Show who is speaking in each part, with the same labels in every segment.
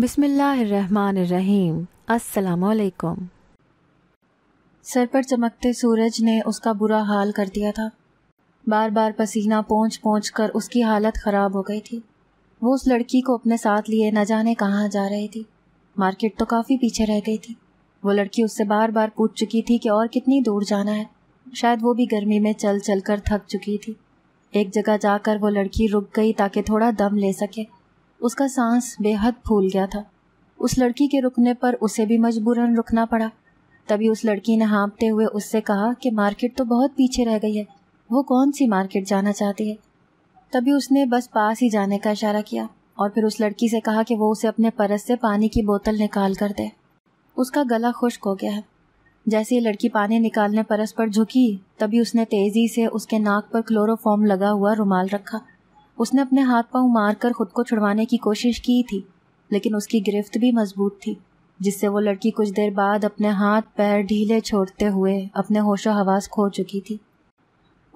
Speaker 1: बिसमीम् असलकुम सर पर चमकते सूरज ने उसका बुरा हाल कर दिया था बार बार पसीना पहुँच पहुँच कर उसकी हालत ख़राब हो गई थी वो उस लड़की को अपने साथ लिए न जाने कहाँ जा रही थी मार्केट तो काफ़ी पीछे रह गई थी वो लड़की उससे बार बार पूछ चुकी थी कि और कितनी दूर जाना है शायद वो भी गर्मी में चल चल कर थक चुकी थी एक जगह जाकर वो लड़की रुक गई ताकि थोड़ा दम ले सके उसका सांस बेहद फूल गया था उस लड़की के रुकने पर उसे भी मजबूरन रुकना पड़ा तभी उस लड़की ने हाँपते हुए उससे कहा कि मार्केट तो बहुत पीछे रह गई है वो कौन सी मार्केट जाना चाहती है तभी उसने बस पास ही जाने का इशारा किया और फिर उस लड़की से कहा कि वो उसे अपने परस से पानी की बोतल निकाल कर दे उसका गला खुश्क हो गया है जैसे ही लड़की पानी निकालने परस पर झुकी तभी उसने तेजी से उसके नाक पर क्लोरोफॉर्म लगा हुआ रुमाल रखा उसने अपने हाथ पांव मारकर खुद को छुड़वाने की कोशिश की थी लेकिन उसकी गिरफ्त भी मजबूत थी जिससे वो लड़की कुछ देर बाद अपने हाथ पैर ढीले छोड़ते हुए अपने होशो हवास खो चुकी थी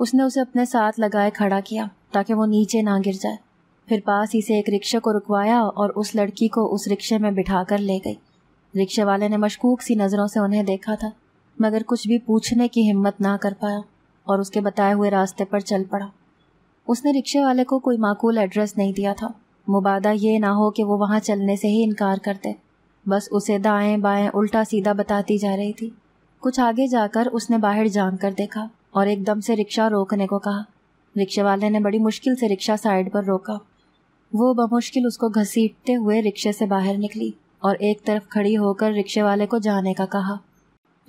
Speaker 1: उसने उसे अपने साथ लगाए खड़ा किया ताकि वो नीचे ना गिर जाए फिर पास ही से एक रिक्शे को रुकवाया और उस लड़की को उस रिक्शे में बिठा कर ले गई रिक्शे वाले ने मशकूक सी नज़रों से उन्हें देखा था मगर कुछ भी पूछने की हिम्मत ना कर पाया और उसके बताए हुए रास्ते पर चल पड़ा उसने रिक्शे वाले को कोई माकूल एड्रेस नहीं दिया था मुबादा ये ना हो कि वो वहाँ चलने से ही इनकार करते बस उसे दाएं बाएं उल्टा सीधा बताती जा रही थी कुछ आगे जाकर उसने बाहर जान कर देखा और एकदम से रिक्शा रोकने को कहा रिक्शे वाले ने बड़ी मुश्किल से रिक्शा साइड पर रोका वो बमुश्किल उसको घसीटते हुए रिक्शे से बाहर निकली और एक तरफ खड़ी होकर रिक्शे वाले को जाने का कहा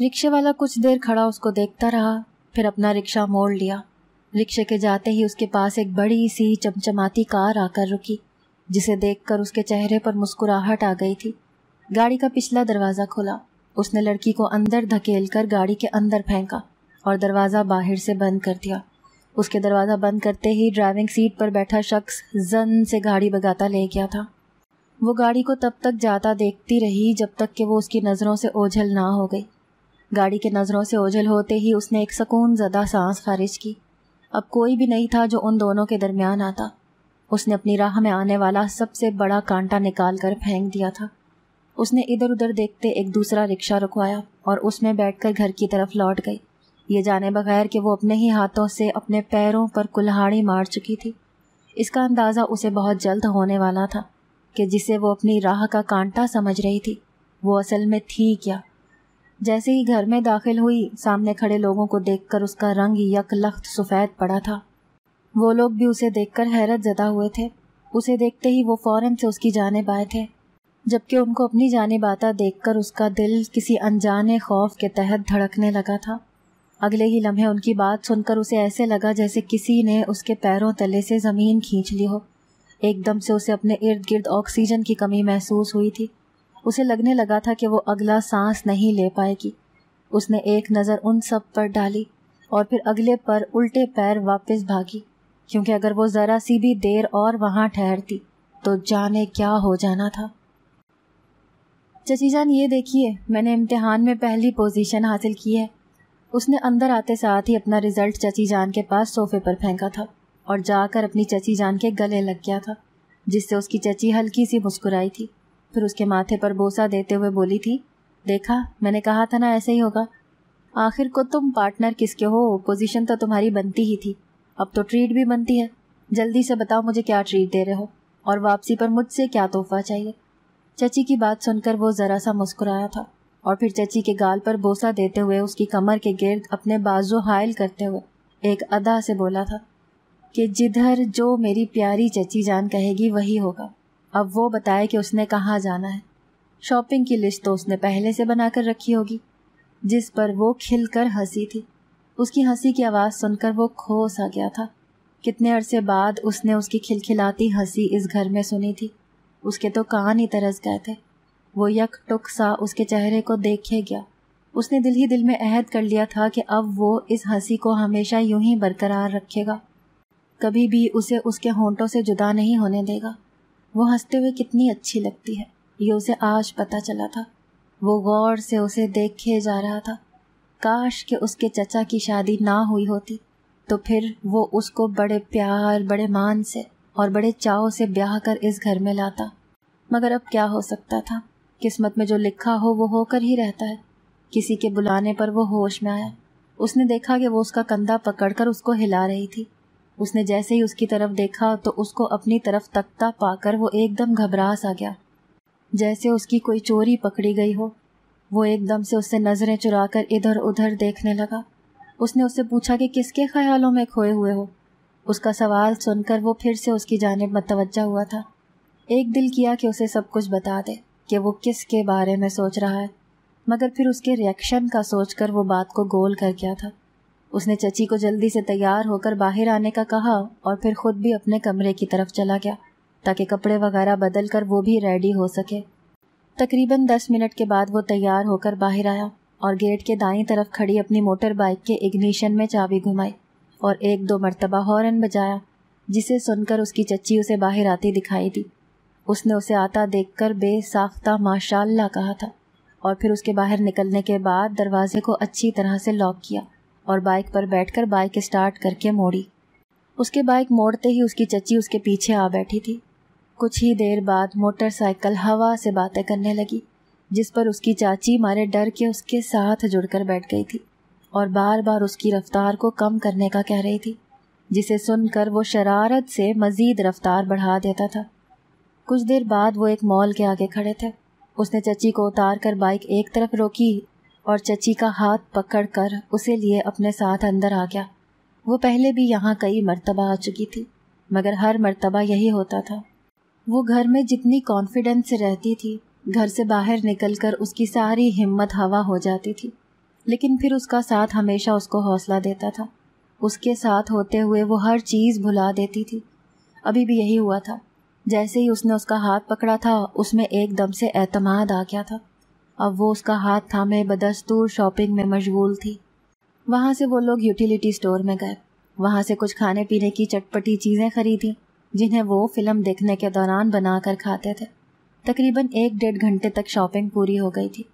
Speaker 1: रिक्शे वाला कुछ देर खड़ा उसको देखता रहा फिर अपना रिक्शा मोड़ लिया रिक्शे के जाते ही उसके पास एक बड़ी सी चमचमाती कार आकर रुकी जिसे देखकर उसके चेहरे पर मुस्कुराहट आ गई थी गाड़ी का पिछला दरवाज़ा खोला उसने लड़की को अंदर धकेलकर गाड़ी के अंदर फेंका और दरवाज़ा बाहर से बंद कर दिया उसके दरवाज़ा बंद करते ही ड्राइविंग सीट पर बैठा शख्स जन से गाड़ी बगाता ले गया था वो गाड़ी को तब तक जाता देखती रही जब तक कि वो उसकी नज़रों से ओझल ना हो गई गाड़ी के नज़रों से ओझल होते ही उसने एक सकून ज़दा सांस खारिज की अब कोई भी नहीं था जो उन दोनों के दरमियान आता उसने अपनी राह में आने वाला सबसे बड़ा कांटा निकाल कर फेंक दिया था उसने इधर उधर देखते एक दूसरा रिक्शा रुकवाया और उसमें बैठकर घर की तरफ लौट गई ये जाने बगैर कि वो अपने ही हाथों से अपने पैरों पर कुल्हाड़ी मार चुकी थी इसका अंदाज़ा उसे बहुत जल्द होने वाला था कि जिसे वो अपनी राह का कांटा समझ रही थी वो असल में थी क्या जैसे ही घर में दाखिल हुई सामने खड़े लोगों को देखकर उसका रंग यक लख्त सफ़ेद पड़ा था वो लोग भी उसे देखकर हैरत ज़दा हुए थे उसे देखते ही वो फ़ौरन से उसकी जानब आए थे जबकि उनको अपनी जानेब आता कर उसका दिल किसी अनजाने खौफ के तहत धड़कने लगा था अगले ही लम्हे उनकी बात सुनकर उसे ऐसे लगा जैसे किसी ने उसके पैरों तले से ज़मीन खींच ली हो एकदम से उसे अपने इर्द गिर्द ऑक्सीजन की कमी महसूस हुई थी उसे लगने लगा था कि वो अगला सांस नहीं ले पाएगी उसने एक नज़र उन सब पर डाली और फिर अगले पर उल्टे पैर वापस भागी क्योंकि अगर वो ज़रा सी भी देर और वहाँ ठहरती तो जाने क्या हो जाना था चची जान ये देखिए मैंने इम्तिहान में पहली पोजीशन हासिल की है उसने अंदर आते साथ ही अपना रिज़ल्ट चची जान के पास सोफे पर फेंका था और जाकर अपनी चची जान के गले लग गया था जिससे उसकी चची हल्की सी मुस्कुराई थी फिर उसके माथे पर बोसा देते हुए बोली थी देखा मैंने कहा था ना ऐसे ही होगा आखिर को तुम पार्टनर किसके हो पोजीशन तो तुम्हारी बनती ही थी अब तो ट्रीट भी बनती है जल्दी से बताओ मुझे क्या ट्रीट दे रहे हो और वापसी पर मुझसे क्या तोहफा चाहिए चची की बात सुनकर वो ज़रा सा मुस्कुराया था और फिर चची के गाल पर बोसा देते हुए उसकी कमर के गिर्द अपने बाजू हायल करते हुए एक अदा से बोला था कि जिधर जो मेरी प्यारी चची जान कहेगी वही होगा अब वो बताए कि उसने कहाँ जाना है शॉपिंग की लिस्ट तो उसने पहले से बनाकर रखी होगी जिस पर वो खिलकर हंसी थी उसकी हंसी की आवाज़ सुनकर वो खो सा गया था कितने अरसे बाद उसने उसकी खिलखिलाती हंसी इस घर में सुनी थी उसके तो कान ही तरस गए थे वो यक टुक सा उसके चेहरे को देखे गया उसने दिल ही दिल में अहद कर लिया था कि अब वो इस हंसी को हमेशा यूं ही बरकरार रखेगा कभी भी उसे उसके होंठों से जुदा नहीं होने देगा वो हंसते हुए कितनी अच्छी लगती है ये उसे आज पता चला था वो गौर से उसे देखे जा रहा था काश के उसके चचा की शादी ना हुई होती तो फिर वो उसको बड़े प्यार बड़े मान से और बड़े चाव से ब्याह कर इस घर में लाता मगर अब क्या हो सकता था किस्मत में जो लिखा हो वो होकर ही रहता है किसी के बुलाने पर वो होश में आया उसने देखा कि वो उसका कंधा पकड़कर उसको हिला रही थी उसने जैसे ही उसकी तरफ देखा तो उसको अपनी तरफ तकता पाकर वो एकदम घबरा सा गया जैसे उसकी कोई चोरी पकड़ी गई हो वो एकदम से उससे नज़रें चुराकर इधर उधर देखने लगा उसने उससे पूछा कि किसके ख्यालों में खोए हुए हो उसका सवाल सुनकर वो फिर से उसकी जानब मतवजा हुआ था एक दिल किया कि उसे सब कुछ बता दे कि वो किसके बारे में सोच रहा है मगर फिर उसके रिएक्शन का सोचकर वो बात को गोल कर गया था उसने चची को जल्दी से तैयार होकर बाहर आने का कहा और फिर खुद भी अपने कमरे की तरफ चला गया ताकि कपड़े वगैरह बदल कर वो भी रेडी हो सके तकरीबन दस मिनट के बाद वो तैयार होकर बाहर आया और गेट के दाई तरफ खड़ी अपनी मोटर बाइक के इग्निशन में चाबी घुमाई और एक दो मरतबा हॉर्न बजाया जिसे सुनकर उसकी चच्ची उसे बाहर आती दिखाई दी उसने उसे आता देखकर बेसाख्ता माशाल्लाह कहा था और फिर उसके बाहर निकलने के बाद दरवाजे को अच्छी तरह से लॉक किया और बाइक पर बैठकर बाइक स्टार्ट करके मोड़ी उसके बाइक मोड़ते ही उसकी चची उसके पीछे आ बैठी थी कुछ ही देर बाद मोटरसाइकिल हवा से बातें करने लगी जिस पर उसकी चाची मारे डर के उसके साथ जुड़कर बैठ गई थी और बार बार उसकी रफ्तार को कम करने का कह रही थी जिसे सुनकर वो शरारत से मज़ीद रफ्तार बढ़ा देता था कुछ देर बाद वो एक मॉल के आगे खड़े थे उसने चची को उतार कर बाइक एक तरफ रोकी और चची का हाथ पकड़कर उसे लिए अपने साथ अंदर आ गया वो पहले भी यहाँ कई मर्तबा आ चुकी थी मगर हर मर्तबा यही होता था वो घर में जितनी कॉन्फिडेंस से रहती थी घर से बाहर निकलकर उसकी सारी हिम्मत हवा हो जाती थी लेकिन फिर उसका साथ हमेशा उसको हौसला देता था उसके साथ होते हुए वो हर चीज़ भुला देती थी अभी भी यही हुआ था जैसे ही उसने उसका हाथ पकड़ा था उसमें एकदम से एतमाद आ गया था अब वो उसका हाथ थामे बदस्तूर शॉपिंग में मशगूल थी वहाँ से वो लोग यूटिलिटी स्टोर में गए वहाँ से कुछ खाने पीने की चटपटी चीज़ें खरीदी जिन्हें वो फिल्म देखने के दौरान बनाकर खाते थे तकरीबन एक डेढ़ घंटे तक शॉपिंग पूरी हो गई थी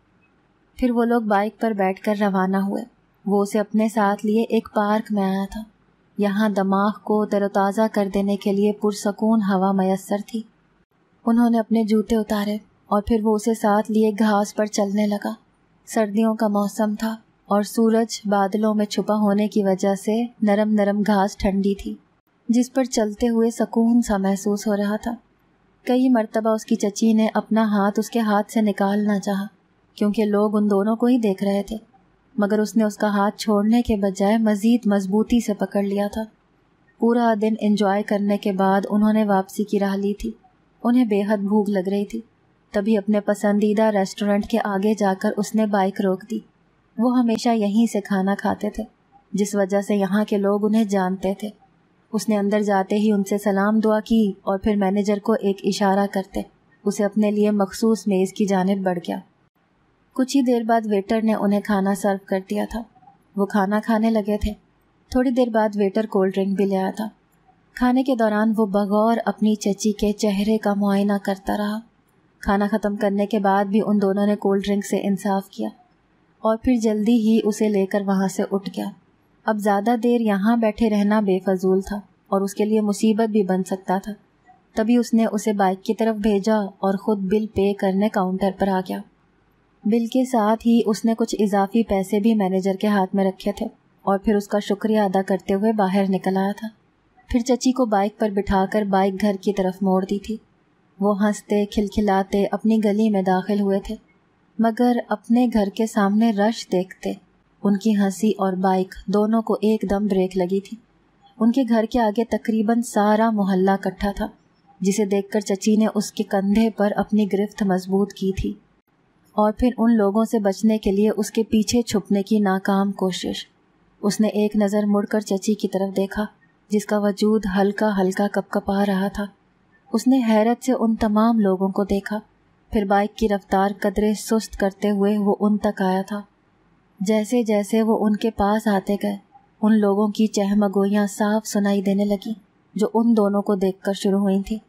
Speaker 1: फिर वो लोग बाइक पर कर रवाना हुए वो उसे अपने साथ लिए एक पार्क में आया था यहाँ दिमाग को तरोताज़ा कर देने के लिए पुरसकून हवा मैसर थी उन्होंने अपने जूते उतारे और फिर वो उसे साथ लिए घास पर चलने लगा सर्दियों का मौसम था और सूरज बादलों में छुपा होने की वजह से नरम नरम घास ठंडी थी जिस पर चलते हुए सुकून सा महसूस हो रहा था कई मर्तबा उसकी चची ने अपना हाथ उसके हाथ से निकालना चाहा क्योंकि लोग उन दोनों को ही देख रहे थे मगर उसने उसका हाथ छोड़ने के बजाय मज़ीद मजबूती से पकड़ लिया था पूरा दिन एंजॉय करने के बाद उन्होंने वापसी की राह ली थी उन्हें बेहद भूख लग रही थी तभी अपने पसंदीदा रेस्टोरेंट के आगे जाकर उसने बाइक रोक दी वो हमेशा यहीं से खाना खाते थे जिस वजह से यहाँ के लोग उन्हें जानते थे उसने अंदर जाते ही उनसे सलाम दुआ की और फिर मैनेजर को एक इशारा करते उसे अपने लिए मखसूस मेज़ की जानब बढ़ गया कुछ ही देर बाद वेटर ने उन्हें खाना सर्व कर दिया था वो खाना खाने लगे थे थोड़ी देर बाद वेटर कोल्ड ड्रिंक भी ले आया था खाने के दौरान वो बगौर अपनी चची के चेहरे का मुआयना करता रहा खाना ख़त्म करने के बाद भी उन दोनों ने कोल्ड ड्रिंक से इंसाफ किया और फिर जल्दी ही उसे लेकर वहाँ से उठ गया अब ज़्यादा देर यहाँ बैठे रहना बेफजूल था और उसके लिए मुसीबत भी बन सकता था तभी उसने उसे बाइक की तरफ भेजा और ख़ुद बिल पे करने काउंटर पर आ गया बिल के साथ ही उसने कुछ इजाफी पैसे भी मैनेजर के हाथ में रखे थे और फिर उसका शुक्रिया अदा करते हुए बाहर निकल आया था फिर चची को बाइक पर बिठाकर बाइक घर की तरफ मोड़ दी थी वो हंसते खिलखिलाते अपनी गली में दाखिल हुए थे मगर अपने घर के सामने रश देखते उनकी हंसी और बाइक दोनों को एकदम ब्रेक लगी थी उनके घर के आगे तकरीबन सारा मोहल्ला इकट्ठा था जिसे देखकर चची ने उसके कंधे पर अपनी गिरफ्त मजबूत की थी और फिर उन लोगों से बचने के लिए उसके पीछे छुपने की नाकाम कोशिश उसने एक नज़र मुड़कर चची की तरफ देखा जिसका वजूद हल्का हल्का कपकपा रहा था उसने हैरत से उन तमाम लोगों को देखा फिर बाइक की रफ्तार कदरे सुस्त करते हुए वो उन तक आया था जैसे जैसे वो उनके पास आते गए उन लोगों की चहमगोयाँ साफ सुनाई देने लगी जो उन दोनों को देखकर शुरू हुई थी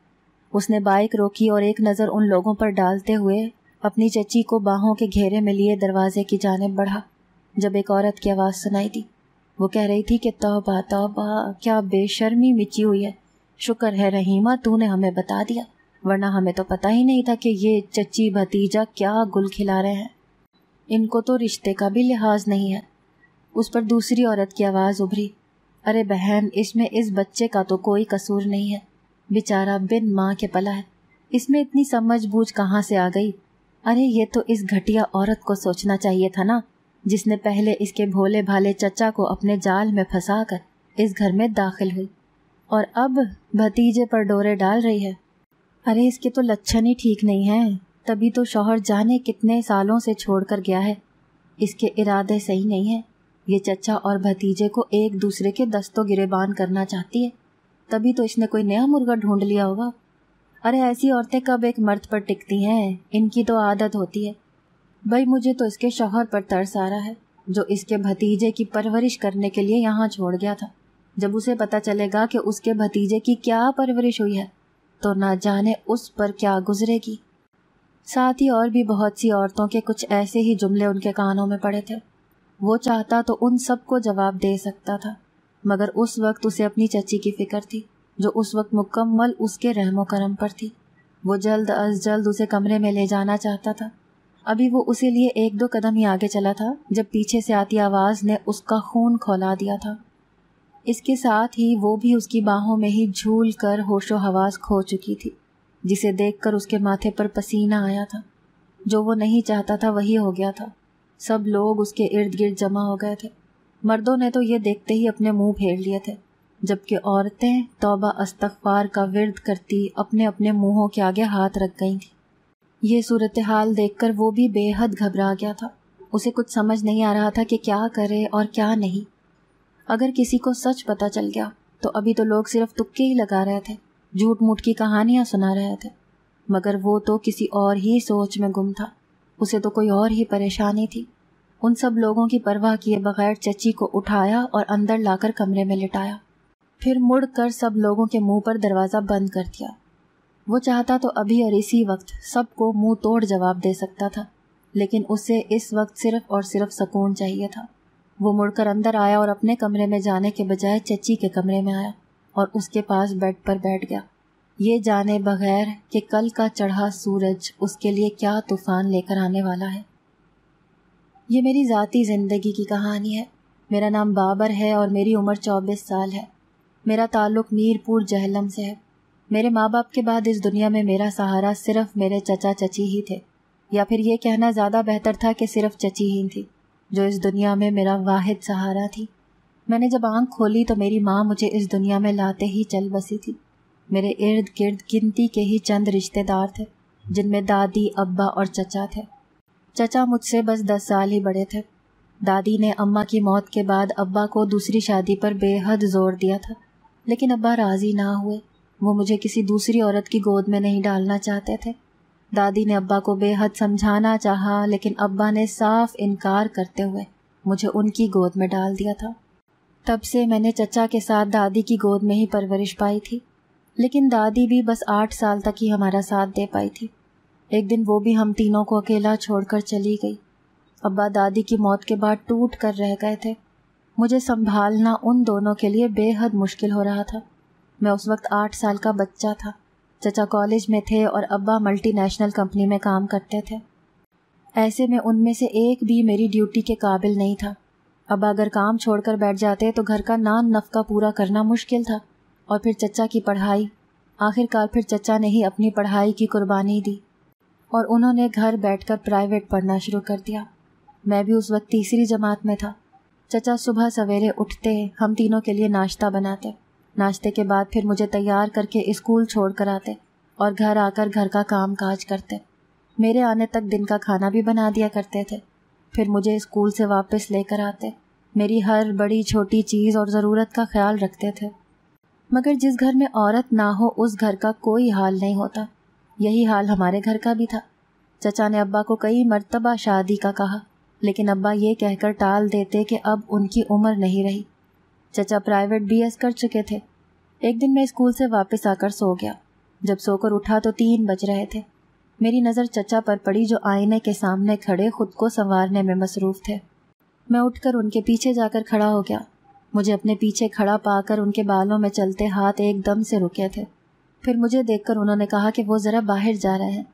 Speaker 1: उसने बाइक रोकी और एक नज़र उन लोगों पर डालते हुए अपनी चची को बाहों के घेरे में लिए दरवाजे की जानब बढ़ा जब एक औरत की आवाज़ सुनाई दी वो कह रही थी कि तोबा तोबा क्या बेशर्मी मिची हुई है शुक्र है रहीमा तूने हमें बता दिया वरना हमें तो पता ही नहीं था कि ये चची भतीजा क्या गुल खिला रहे हैं इनको तो रिश्ते का भी लिहाज नहीं है उस पर दूसरी औरत की आवाज़ उभरी अरे बहन इसमें इस बच्चे का तो कोई कसूर नहीं है बेचारा बिन माँ के पला है इसमें इतनी समझ बूझ कहाँ से आ गई अरे ये तो इस घटिया औरत को सोचना चाहिए था ना जिसने पहले इसके भोले भाले चचा को अपने जाल में फंसा कर इस घर में दाखिल हुई और अब भतीजे पर डोरे डाल रही है अरे इसके तो लक्षण ही ठीक नहीं है तभी तो शौहर जाने कितने सालों से छोड़कर गया है इसके इरादे सही नहीं है ये चचा और भतीजे को एक दूसरे के दस्तों गिरेबान करना चाहती है तभी तो इसने कोई नया मुर्गा ढूंढ लिया होगा अरे ऐसी औरतें कब एक मर्द पर टिकती हैं इनकी तो आदत होती है भाई मुझे तो इसके शौहर पर तरस आ रहा है जो इसके भतीजे की परवरिश करने के लिए यहाँ छोड़ गया था जब उसे पता चलेगा कि उसके भतीजे की क्या परवरिश हुई है तो ना जाने उस पर क्या गुजरेगी साथ ही और भी बहुत सी औरतों के कुछ ऐसे ही जुमले उनके कानों में पड़े थे वो चाहता तो उन सबको जवाब दे सकता था मगर उस वक्त उसे अपनी चची की फिक्र थी जो उस वक्त मुकम्मल उसके रहमो करम पर थी वो जल्द अज जल्द उसे कमरे में ले जाना चाहता था अभी वो उसी लिए एक दो कदम ही आगे चला था जब पीछे से आती आवाज़ ने उसका खून खोला दिया था इसके साथ ही वो भी उसकी बाहों में ही झूल कर होशो हवास खो चुकी थी जिसे देखकर उसके माथे पर पसीना आया था जो वो नहीं चाहता था वही हो गया था सब लोग उसके इर्द गिर्द जमा हो गए थे मर्दों ने तो ये देखते ही अपने मुंह फेर लिए थे जबकि औरतें तौबा अस्तफार का विरद करती अपने अपने मुंहों के आगे हाथ रख गई थी ये सूरत हाल देख वो भी बेहद घबरा गया था उसे कुछ समझ नहीं आ रहा था कि क्या करे और क्या नहीं अगर किसी को सच पता चल गया तो अभी तो लोग सिर्फ तुक्के ही लगा रहे थे झूठ मूठ की कहानियां सुना रहे थे मगर वो तो किसी और ही सोच में गुम था उसे तो कोई और ही परेशानी थी उन सब लोगों की परवाह किए बगैर चची को उठाया और अंदर लाकर कमरे में लिटाया फिर मुड़ कर सब लोगों के मुंह पर दरवाज़ा बंद कर दिया वो चाहता तो अभी और इसी वक्त सबको मुंह तोड़ जवाब दे सकता था लेकिन उसे इस वक्त सिर्फ और सिर्फ सुकून चाहिए था वो मुड़कर अंदर आया और अपने कमरे में जाने के बजाय चची के कमरे में आया और उसके पास बेड पर बैठ गया ये जाने बगैर कि कल का चढ़ा सूरज उसके लिए क्या तूफान लेकर आने वाला है ये मेरी ज़ाती ज़िंदगी की कहानी है मेरा नाम बाबर है और मेरी उम्र चौबीस साल है मेरा ताल्लुक मीरपुर जहलम से है मेरे माँ बाप के बाद इस दुनिया में मेरा सहारा सिर्फ मेरे चचा चची ही थे या फिर ये कहना ज़्यादा बेहतर था कि सिर्फ चची ही थी जो इस दुनिया में मेरा वाहिद सहारा थी मैंने जब आंख खोली तो मेरी माँ मुझे इस दुनिया में लाते ही चल बसी थी मेरे इर्द गिर्द गिनती के ही चंद रिश्तेदार थे जिनमें दादी अब्बा और चचा थे चचा मुझसे बस दस साल ही बड़े थे दादी ने अम्मा की मौत के बाद अब्बा को दूसरी शादी पर बेहद जोर दिया था लेकिन अब्बा राज़ी ना हुए वो मुझे किसी दूसरी औरत की गोद में नहीं डालना चाहते थे दादी ने अब्बा को बेहद समझाना चाहा लेकिन अब्बा ने साफ इनकार करते हुए मुझे उनकी गोद में डाल दिया था तब से मैंने चचा के साथ दादी की गोद में ही परवरिश पाई थी लेकिन दादी भी बस आठ साल तक ही हमारा साथ दे पाई थी एक दिन वो भी हम तीनों को अकेला छोड़कर चली गई अब्बा दादी की मौत के बाद टूट कर रह गए थे मुझे संभालना उन दोनों के लिए बेहद मुश्किल हो रहा था मैं उस वक्त आठ साल का बच्चा था चचा कॉलेज में थे और अब्बा मल्टीनेशनल कंपनी में काम करते थे ऐसे में उनमें से एक भी मेरी ड्यूटी के काबिल नहीं था अब अगर काम छोड़कर बैठ जाते तो घर का नान नफका पूरा करना मुश्किल था और फिर चचा की पढ़ाई आखिरकार फिर चचा ने ही अपनी पढ़ाई की कुर्बानी दी और उन्होंने घर बैठकर प्राइवेट पढ़ना शुरू कर दिया मैं भी उस वक्त तीसरी जमात में था चचा सुबह सवेरे उठते हम तीनों के लिए नाश्ता बनाते नाश्ते के बाद फिर मुझे तैयार करके स्कूल छोड़ कर आते और घर आकर घर का काम काज करते मेरे आने तक दिन का खाना भी बना दिया करते थे फिर मुझे स्कूल से वापस लेकर आते मेरी हर बड़ी छोटी चीज़ और ज़रूरत का ख्याल रखते थे मगर जिस घर में औरत ना हो उस घर का कोई हाल नहीं होता यही हाल हमारे घर का भी था चचा ने अब्बा को कई मरतबा शादी का कहा लेकिन अब्बा ये कहकर टाल देते कि अब उनकी उम्र नहीं रही चचा प्राइवेट बीएस कर चुके थे एक दिन मैं स्कूल से वापस आकर सो गया जब सोकर उठा तो तीन बज रहे थे मेरी नज़र चचा पर पड़ी जो आईने के सामने खड़े खुद को संवारने में मसरूफ थे मैं उठकर उनके पीछे जाकर खड़ा हो गया मुझे अपने पीछे खड़ा पाकर उनके बालों में चलते हाथ एकदम से रुके थे फिर मुझे देखकर उन्होंने कहा कि वो ज़रा बाहर जा रहे हैं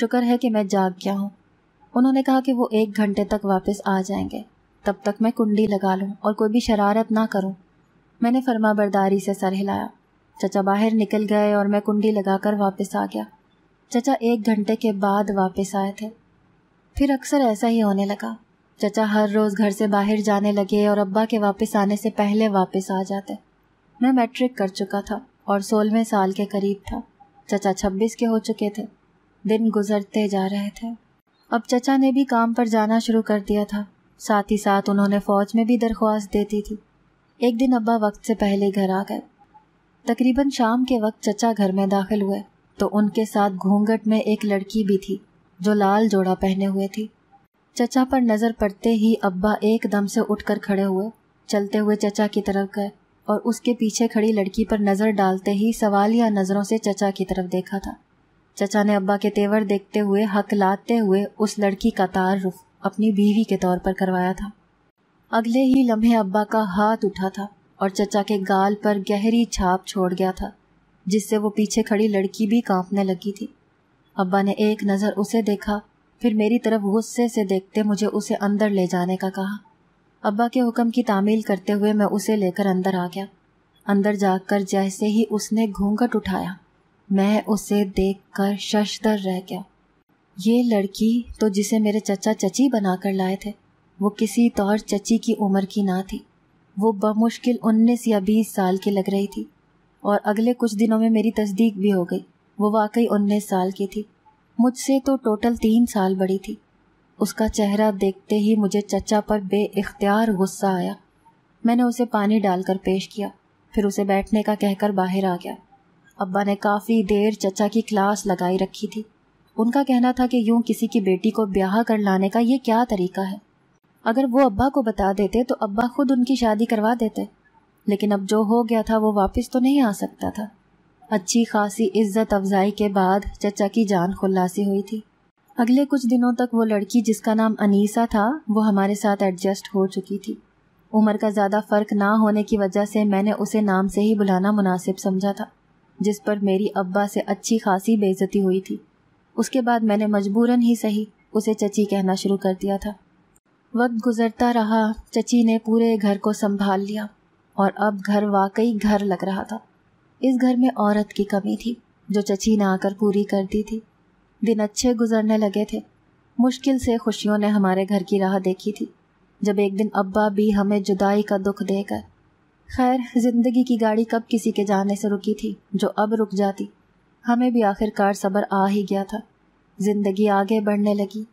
Speaker 1: शुक्र है कि मैं जाग गया हूँ उन्होंने कहा कि वो एक घंटे तक वापस आ जाएंगे तब तक मैं कुंडी लगा लूँ और कोई भी शरारत ना करूँ मैंने फर्मा बरदारी से सर हिलाया चचा बाहर निकल गए और मैं कुंडी लगाकर वापस आ गया चचा एक घंटे के बाद वापस आए थे फिर अक्सर ऐसा ही होने लगा चचा हर रोज़ घर से बाहर जाने लगे और अब्बा के वापस आने से पहले वापस आ जाते मैं मैट्रिक कर चुका था और सोलहवें साल के करीब था चचा छब्बीस के हो चुके थे दिन गुजरते जा रहे थे अब चचा ने भी काम पर जाना शुरू कर दिया था साथ ही साथ उन्होंने फ़ौज में भी दरख्वास्त देती थी एक दिन अब्बा वक्त से पहले घर आ गए तकरीबन शाम के वक्त चचा घर में दाखिल हुए तो उनके साथ घूंघट में एक लड़की भी थी जो लाल जोड़ा पहने हुए थी चचा पर नज़र पड़ते ही अब्बा एकदम से उठकर खड़े हुए चलते हुए चचा की तरफ गए और उसके पीछे खड़ी लड़की पर नज़र डालते ही सवालिया नज़रों से चचा की तरफ देखा था चचा ने अब्बा के तेवर देखते हुए हक लाते हुए उस लड़की का तार रुख अपनी बीवी के तौर पर करवाया था अगले ही लम्हे अब्बा का हाथ उठा था और चचा के गाल पर गहरी छाप छोड़ गया था जिससे वो पीछे खड़ी लड़की भी कांपने लगी थी अब्बा ने एक नज़र उसे देखा फिर मेरी तरफ गुस्से से देखते मुझे उसे अंदर ले जाने का कहा अब्बा के हुक्म की तामील करते हुए मैं उसे लेकर अंदर आ गया अंदर जाकर जैसे ही उसने घूंघट उठाया मैं उसे देखकर शशदर रह गया ये लड़की तो जिसे मेरे चचा चची बना कर लाए थे वो किसी तौर तो चची की उम्र की ना थी वो बमुश्किल उन्नीस या बीस साल की लग रही थी और अगले कुछ दिनों में मेरी तस्दीक भी हो गई वो वाकई उन्नीस साल की थी मुझसे तो टोटल तीन साल बड़ी थी उसका चेहरा देखते ही मुझे चचा पर बेख्तियार गुस्सा आया मैंने उसे पानी डालकर पेश किया फिर उसे बैठने का कहकर बाहर आ गया अब्बा ने काफ़ी देर चचा की क्लास लगाई रखी थी उनका कहना था कि यूं किसी की बेटी को ब्याह कर लाने का ये क्या तरीका है अगर वो अब्बा को बता देते तो अब्बा खुद उनकी शादी करवा देते लेकिन अब जो हो गया था वो वापस तो नहीं आ सकता था अच्छी खासी इज्जत अफजाई के बाद चचा की जान खुलासी हुई थी अगले कुछ दिनों तक वो लड़की जिसका नाम अनीसा था वो हमारे साथ एडजस्ट हो चुकी थी उम्र का ज़्यादा फ़र्क ना होने की वजह से मैंने उसे नाम से ही बुलाना मुनासिब समझा था जिस पर मेरी अब्बा से अच्छी खासी बेइज्जती हुई थी उसके बाद मैंने मजबूरन ही सही उसे चची कहना शुरू कर दिया था वक्त गुजरता रहा चची ने पूरे घर को संभाल लिया और अब घर वाकई घर लग रहा था इस घर में औरत की कमी थी जो चची ने आकर पूरी कर दी थी दिन अच्छे गुजरने लगे थे मुश्किल से खुशियों ने हमारे घर की राह देखी थी जब एक दिन अब्बा भी हमें जुदाई का दुख देकर खैर जिंदगी की गाड़ी कब किसी के जाने से रुकी थी जो अब रुक जाती हमें भी आखिरकार सब्र आ ही गया था ज़िंदगी आगे बढ़ने लगी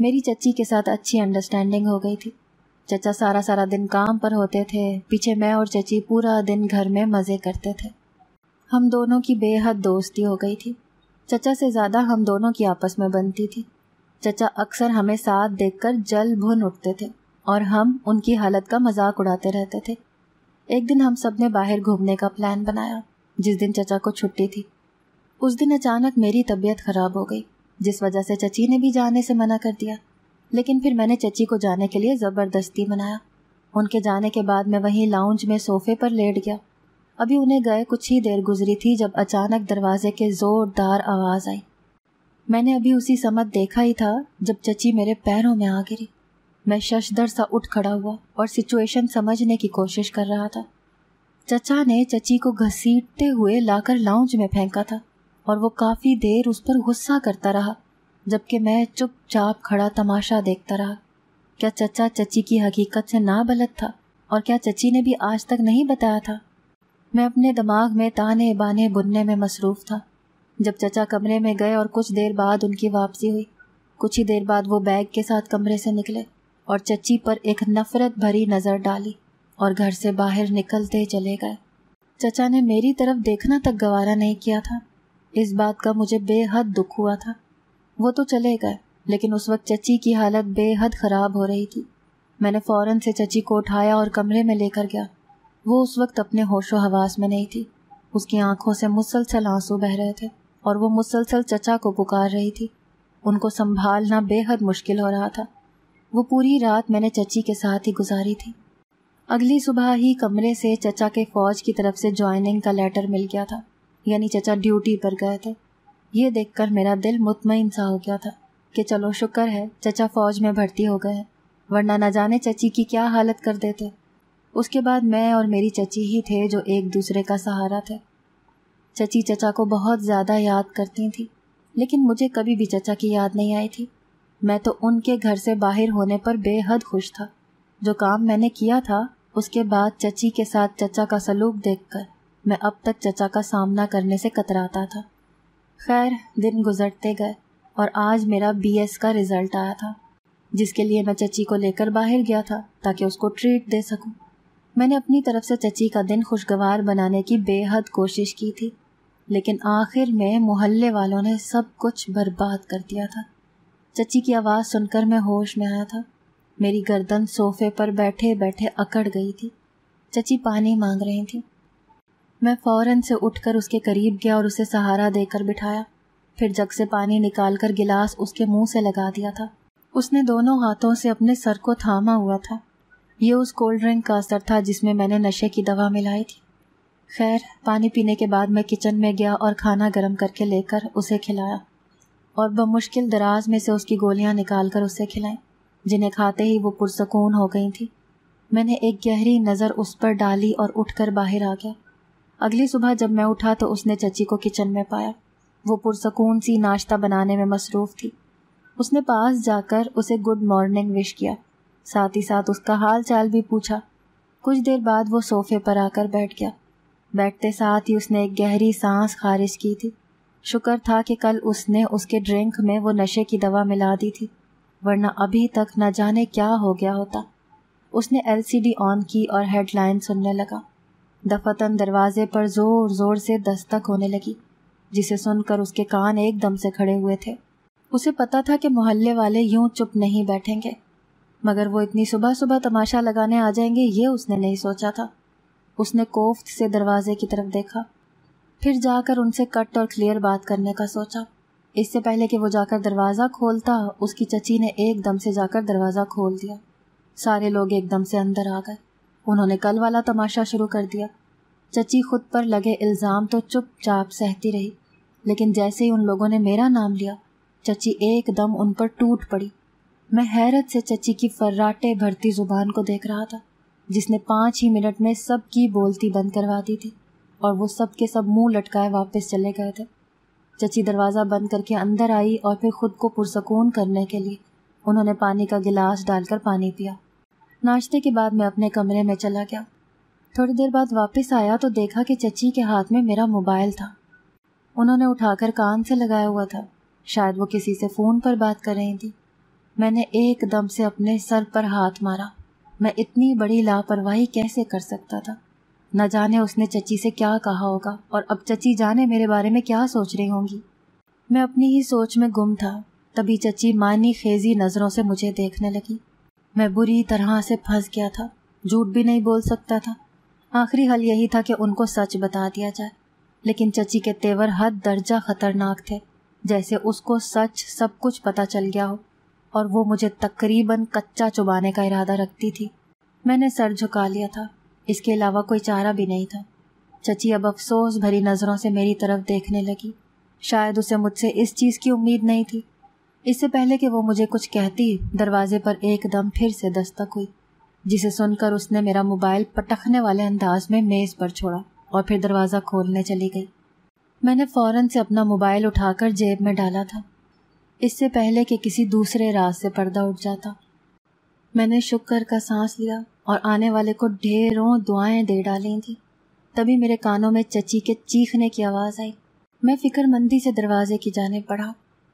Speaker 1: मेरी चच्ची के साथ अच्छी अंडरस्टैंडिंग हो गई थी चचा सारा सारा दिन काम पर होते थे पीछे मैं और चची पूरा दिन घर में मज़े करते थे हम दोनों की बेहद दोस्ती हो गई थी चचा से ज़्यादा हम दोनों की आपस में बनती थी चचा अक्सर हमें साथ देखकर जल भुन उठते थे और हम उनकी हालत का मजाक उड़ाते रहते थे एक दिन हम सब ने बाहर घूमने का प्लान बनाया जिस दिन चचा को छुट्टी थी उस दिन अचानक मेरी तबीयत खराब हो गई जिस वजह से चची ने भी जाने से मना कर दिया लेकिन फिर मैंने चची को जाने के लिए ज़बरदस्ती मनाया उनके जाने के बाद मैं वहीं लाउंज में सोफे पर लेट गया अभी उन्हें गए कुछ ही देर गुजरी थी जब अचानक दरवाजे के ज़ोरदार आवाज़ आई मैंने अभी उसी समय देखा ही था जब चची मेरे पैरों में आ गिरी मैं शशदर सा उठ खड़ा हुआ और सिचुएशन समझने की कोशिश कर रहा था चचा ने चची को घसीटते हुए लाकर लाउंज में फेंका था और वो काफ़ी देर उस पर गुस्सा करता रहा जबकि मैं चुपचाप खड़ा तमाशा देखता रहा क्या चचा चची की हकीकत से ना बलत था और क्या चची ने भी आज तक नहीं बताया था मैं अपने दिमाग में ताने बाने बुनने में मसरूफ़ था जब चचा कमरे में गए और कुछ देर बाद उनकी वापसी हुई कुछ ही देर बाद वो बैग के साथ कमरे से निकले और चची पर एक नफ़रत भरी नज़र डाली और घर से बाहर निकलते चले गए चचा ने मेरी तरफ देखना तक गवारा नहीं किया था इस बात का मुझे बेहद दुख हुआ था वो तो चले गए लेकिन उस वक्त चची की हालत बेहद ख़राब हो रही थी मैंने फ़ौरन से चची को उठाया और कमरे में लेकर गया वो उस वक्त अपने होशो हवास में नहीं थी उसकी आंखों से मुसलसल आंसू बह रहे थे और वो मुसलसल चचा को पुकार रही थी उनको संभालना बेहद मुश्किल हो रहा था वो पूरी रात मैंने चची के साथ ही गुजारी थी अगली सुबह ही कमरे से चचा के फौज की तरफ से ज्वाइनिंग का लेटर मिल गया था यानी चचा ड्यूटी पर गए थे ये देखकर मेरा दिल मुतमिन सा हो गया था कि चलो शुक्र है चचा फौज में भर्ती हो गए वरना न जाने चची की क्या हालत कर देते उसके बाद मैं और मेरी चची ही थे जो एक दूसरे का सहारा थे चची चचा को बहुत ज़्यादा याद करती थी लेकिन मुझे कभी भी चचा की याद नहीं आई थी मैं तो उनके घर से बाहर होने पर बेहद खुश था जो काम मैंने किया था उसके बाद चची के साथ चचा का सलूक देखकर मैं अब तक चचा का सामना करने से कतराता था खैर दिन गुजरते गए और आज मेरा बीएस का रिज़ल्ट आया था जिसके लिए मैं चची को लेकर बाहर गया था ताकि उसको ट्रीट दे सकूं। मैंने अपनी तरफ से चची का दिन खुशगवार बनाने की बेहद कोशिश की थी लेकिन आखिर में मोहल्ले वालों ने सब कुछ बर्बाद कर दिया था चची की आवाज़ सुनकर मैं होश में आया था मेरी गर्दन सोफे पर बैठे बैठे अकड़ गई थी चची पानी मांग रही थी मैं फ़ौरन से उठकर उसके करीब गया और उसे सहारा देकर बिठाया फिर जग से पानी निकालकर गिलास उसके मुंह से लगा दिया था उसने दोनों हाथों से अपने सर को थामा हुआ था ये उस कोल्ड ड्रिंक का असर था जिसमें मैंने नशे की दवा मिलाई थी खैर पानी पीने के बाद मैं किचन में गया और खाना गर्म करके लेकर उसे खिलाया और बमुश्किल दराज में से उसकी गोलियां निकालकर उसे खिलाई जिन्हें खाते ही वो पुरसकून हो गई थी मैंने एक गहरी नज़र उस पर डाली और उठकर बाहर आ गया अगली सुबह जब मैं उठा तो उसने चची को किचन में पाया वो पुरसकून सी नाश्ता बनाने में मसरूफ़ थी उसने पास जाकर उसे गुड मॉर्निंग विश किया साथ ही साथ उसका हाल चाल भी पूछा कुछ देर बाद वो सोफे पर आकर बैठ गया बैठते साथ ही उसने एक गहरी सांस खारिज की थी शुक्र था कि कल उसने उसके ड्रिंक में वो नशे की दवा मिला दी थी वरना अभी तक न जाने क्या हो गया होता उसने एलसीडी ऑन की और हेडलाइन सुनने लगा दफतन दरवाजे पर जोर जोर से दस्तक होने लगी जिसे सुनकर उसके कान एकदम से खड़े हुए थे उसे पता था कि मोहल्ले वाले यूं चुप नहीं बैठेंगे मगर वो इतनी सुबह सुबह तमाशा लगाने आ जाएंगे ये उसने नहीं सोचा था उसने कोफ्त से दरवाजे की तरफ देखा फिर जाकर उनसे कट और क्लियर बात करने का सोचा इससे पहले कि वो जाकर दरवाज़ा खोलता उसकी चची ने एकदम से जाकर दरवाज़ा खोल दिया सारे लोग एकदम से अंदर आ गए उन्होंने कल वाला तमाशा शुरू कर दिया चची खुद पर लगे इल्ज़ाम तो चुपचाप सहती रही लेकिन जैसे ही उन लोगों ने मेरा नाम लिया चची एकदम उन पर टूट पड़ी मैं हैरत से चची की फर्राटे भरती ज़ुबान को देख रहा था जिसने पाँच ही मिनट में सब की बोलती बंद करवा दी थी और वो सब के सब मुंह लटकाए वापस चले गए थे चची दरवाज़ा बंद करके अंदर आई और फिर खुद को पुरसकून करने के लिए उन्होंने पानी का गिलास डालकर पानी पिया नाश्ते के बाद मैं अपने कमरे में चला गया थोड़ी देर बाद वापस आया तो देखा कि चची के हाथ में मेरा मोबाइल था उन्होंने उठाकर कान से लगाया हुआ था शायद वो किसी से फ़ोन पर बात कर रही थी मैंने एकदम से अपने सर पर हाथ मारा मैं इतनी बड़ी लापरवाही कैसे कर सकता था न जाने उसने चची से क्या कहा होगा और अब चची जाने मेरे बारे में क्या सोच रही होंगी मैं अपनी ही सोच में गुम था तभी चची मानी खेजी नज़रों से मुझे देखने लगी मैं बुरी तरह से फंस गया था झूठ भी नहीं बोल सकता था आखिरी हल यही था कि उनको सच बता दिया जाए लेकिन चची के तेवर हद दर्जा खतरनाक थे जैसे उसको सच सब कुछ पता चल गया हो और वो मुझे तकरीबन कच्चा चुबाने का इरादा रखती थी मैंने सर झुका लिया था इसके अलावा कोई चारा भी नहीं था चची अब अफसोस भरी नज़रों से मेरी तरफ देखने लगी शायद उसे मुझसे इस चीज़ की उम्मीद नहीं थी इससे पहले कि वो मुझे कुछ कहती दरवाजे पर एकदम फिर से दस्तक हुई जिसे सुनकर उसने मेरा मोबाइल पटखने वाले अंदाज में मेज़ पर छोड़ा और फिर दरवाज़ा खोलने चली गई मैंने फ़ौरन से अपना मोबाइल उठाकर जेब में डाला था इससे पहले कि किसी दूसरे राज से पर्दा उठ जाता मैंने शुक्र का सांस लिया और आने वाले को ढेरों दुआएं दे डाली थी तभी मेरे कानों में चची के चीखने की आवाज़ आई मैं फिक्रमंदी से दरवाजे की जाने पड़ा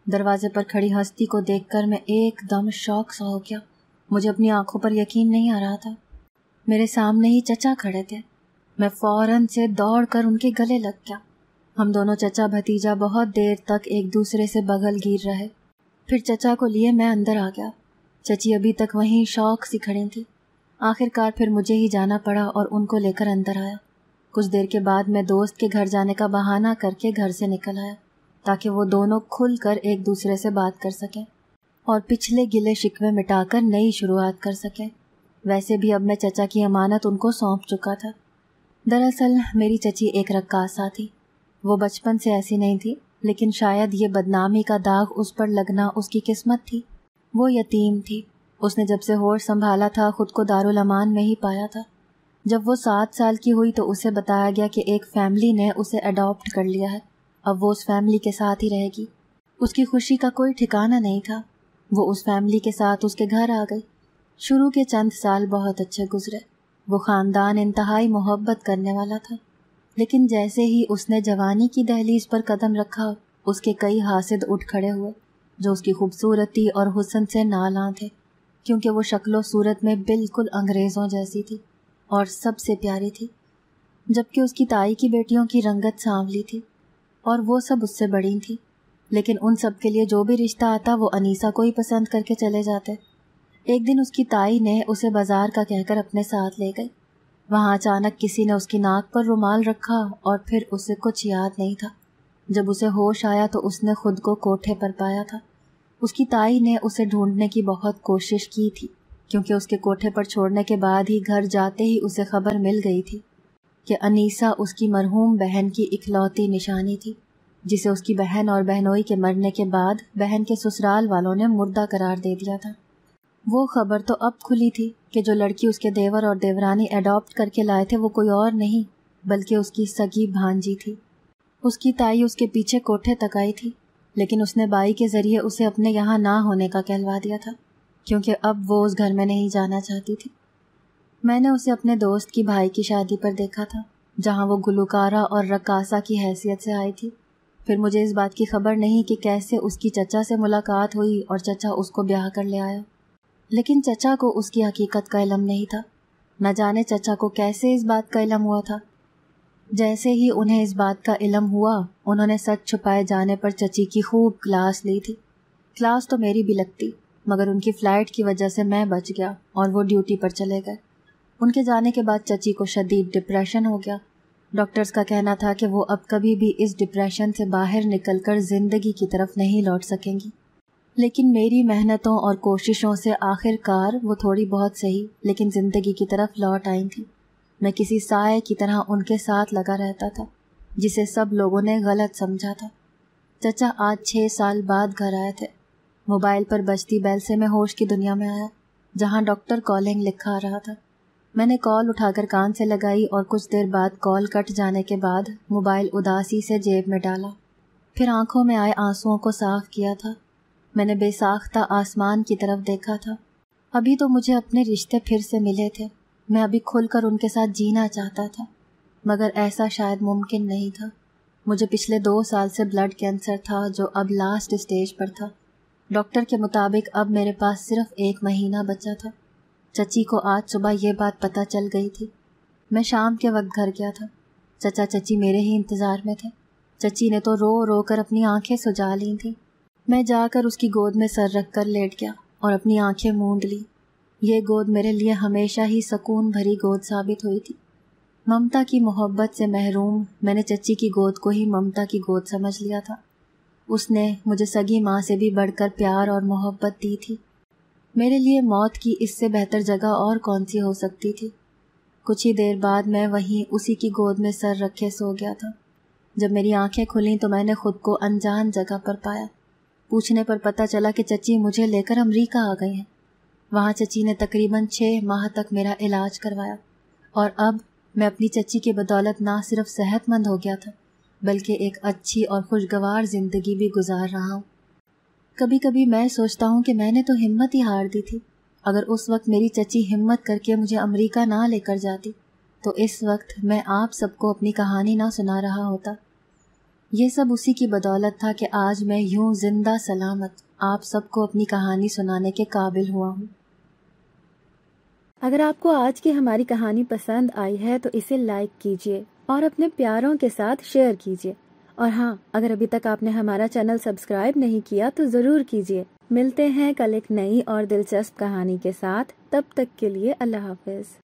Speaker 1: दरवाजे पर खड़ी हस्ती को देखकर मैं एकदम शौक सा हो गया मुझे अपनी आंखों पर यकीन नहीं आ रहा था मेरे सामने ही चचा खड़े थे मैं फौरन से दौड़कर उनके गले लग गया हम दोनों चचा भतीजा बहुत देर तक एक दूसरे से बगल गिर रहे फिर चचा को लिए मैं अंदर आ गया चची अभी तक वहीं शौक सी खड़ी थी आखिरकार फिर मुझे ही जाना पड़ा और उनको लेकर अंदर आया कुछ देर के बाद मैं दोस्त के घर जाने का बहाना करके घर से निकल आया ताकि वो दोनों खुलकर एक दूसरे से बात कर सकें और पिछले गिले शिकवे मिटाकर नई शुरुआत कर सकें वैसे भी अब मैं चचा की अमानत उनको सौंप चुका था दरअसल मेरी चची एक रक्कासा थी वो बचपन से ऐसी नहीं थी लेकिन शायद ये बदनामी का दाग उस पर लगना उसकी किस्मत थी वो यतीम थी उसने जब से होश संभाला था खुद को दारुल अमान में ही पाया था जब वो सात साल की हुई तो उसे बताया गया कि एक फैमिली ने उसे अडॉप्ट कर लिया है अब वो उस फैमिली के साथ ही रहेगी उसकी खुशी का कोई ठिकाना नहीं था वो उस फैमिली के साथ उसके घर आ गई शुरू के चंद साल बहुत अच्छे गुजरे वो ख़ानदान इंतहाई मोहब्बत करने वाला था लेकिन जैसे ही उसने जवानी की दहलीज पर कदम रखा उसके कई हासिद उठ खड़े हुए जो उसकी खूबसूरती और हुसन से नाला थे क्योंकि वो शक्लो सूरत में बिल्कुल अंग्रेज़ों जैसी थी और सबसे प्यारी थी जबकि उसकी ताई की बेटियों की रंगत सांवली थी और वो सब उससे बड़ी थी लेकिन उन सब के लिए जो भी रिश्ता आता वो अनीसा को ही पसंद करके चले जाते एक दिन उसकी ताई ने उसे बाजार का कहकर अपने साथ ले गई वहाँ अचानक किसी ने उसकी नाक पर रुमाल रखा और फिर उसे कुछ याद नहीं था जब उसे होश आया तो उसने खुद को कोठे पर पाया था उसकी ताई ने उसे ढूंढने की बहुत कोशिश की थी क्योंकि उसके कोठे पर छोड़ने के बाद ही घर जाते ही उसे खबर मिल गई थी कि अनीसा उसकी मरहूम बहन की इकलौती निशानी थी जिसे उसकी बहन और बहनोई के मरने के बाद बहन के ससुराल वालों ने मुर्दा करार दे दिया था वो खबर तो अब खुली थी कि जो लड़की उसके देवर और देवरानी अडॉप्ट करके लाए थे वो कोई और नहीं बल्कि उसकी सगी भांजी थी उसकी ताई उसके पीछे कोठे तक आई थी लेकिन उसने बाई के ज़रिए उसे अपने यहाँ ना होने का कहलवा दिया था क्योंकि अब वो उस घर में नहीं जाना चाहती थी मैंने उसे अपने दोस्त की भाई की शादी पर देखा था जहां वो गुलकारा और रकासा की हैसियत से आई थी फिर मुझे इस बात की खबर नहीं कि कैसे उसकी चचा से मुलाकात हुई और चचा उसको ब्याह कर ले आया लेकिन चचा को उसकी हकीकत का इलम नहीं था न जाने चचा को कैसे इस बात का इलम हुआ था जैसे ही उन्हें इस बात का इलम हुआ उन्होंने सच छुपाए जाने पर चची की खूब क्लास ली थी क्लास तो मेरी भी लगती मगर उनकी फ़्लाइट की वजह से मैं बच गया और वो ड्यूटी पर चले गए उनके जाने के बाद चची को शदीद डिप्रेशन हो गया डॉक्टर्स का कहना था कि वो अब कभी भी इस डिप्रेशन से बाहर निकलकर ज़िंदगी की तरफ नहीं लौट सकेंगी लेकिन मेरी मेहनतों और कोशिशों से आखिरकार वो थोड़ी बहुत सही लेकिन ज़िंदगी की तरफ लौट आई थी मैं किसी साय की तरह उनके साथ लगा रहता था जिसे सब लोगों ने गलत समझा था चचा आज छः साल बाद घर आए थे मोबाइल पर बजती बैल से मैं होश की दुनिया में आया जहाँ डॉक्टर कॉलिंग लिखा रहा था मैंने कॉल उठाकर कान से लगाई और कुछ देर बाद कॉल कट जाने के बाद मोबाइल उदासी से जेब में डाला फिर आंखों में आए आंसुओं को साफ किया था मैंने बेसाख्ता आसमान की तरफ देखा था अभी तो मुझे अपने रिश्ते फिर से मिले थे मैं अभी खुलकर उनके साथ जीना चाहता था मगर ऐसा शायद मुमकिन नहीं था मुझे पिछले दो साल से ब्लड कैंसर था जो अब लास्ट स्टेज पर था डॉक्टर के मुताबिक अब मेरे पास सिर्फ एक महीना बचा था चची को आज सुबह यह बात पता चल गई थी मैं शाम के वक्त घर गया था चचा चची मेरे ही इंतज़ार में थे चची ने तो रो रो कर अपनी आंखें सुजा ली थीं मैं जाकर उसकी गोद में सर रख कर लेट गया और अपनी आंखें मूंद ली ये गोद मेरे लिए हमेशा ही सकून भरी गोद साबित हुई थी ममता की मोहब्बत से महरूम मैंने चची की गोद को ही ममता की गोद समझ लिया था उसने मुझे सगी माँ से भी बढ़कर प्यार और मोहब्बत दी थी मेरे लिए मौत की इससे बेहतर जगह और कौन सी हो सकती थी कुछ ही देर बाद मैं वहीं उसी की गोद में सर रखे सो गया था जब मेरी आंखें खुली तो मैंने खुद को अनजान जगह पर पाया पूछने पर पता चला कि चची मुझे लेकर अमेरिका आ गई हैं वहाँ चची ने तकरीबन छः माह तक मेरा इलाज करवाया और अब मैं अपनी चची की बदौलत ना सिर्फ सेहतमंद हो गया था बल्कि एक अच्छी और खुशगवार ज़िंदगी भी गुजार रहा हूँ कभी कभी मैं सोचता हूँ कि मैंने तो हिम्मत ही हार दी थी अगर उस वक्त मेरी चची हिम्मत करके मुझे अमेरिका ना लेकर जाती तो इस वक्त मैं आप सबको अपनी कहानी ना सुना रहा होता यह सब उसी की बदौलत था कि आज मैं यूं जिंदा सलामत आप सबको अपनी कहानी सुनाने के काबिल हुआ हूँ अगर आपको आज की हमारी कहानी पसंद आई है तो इसे लाइक कीजिए और अपने प्यारों के साथ शेयर कीजिए और हाँ अगर अभी तक आपने हमारा चैनल सब्सक्राइब नहीं किया तो जरूर कीजिए मिलते हैं कल एक नई और दिलचस्प कहानी के साथ तब तक के लिए अल्लाह हाफिज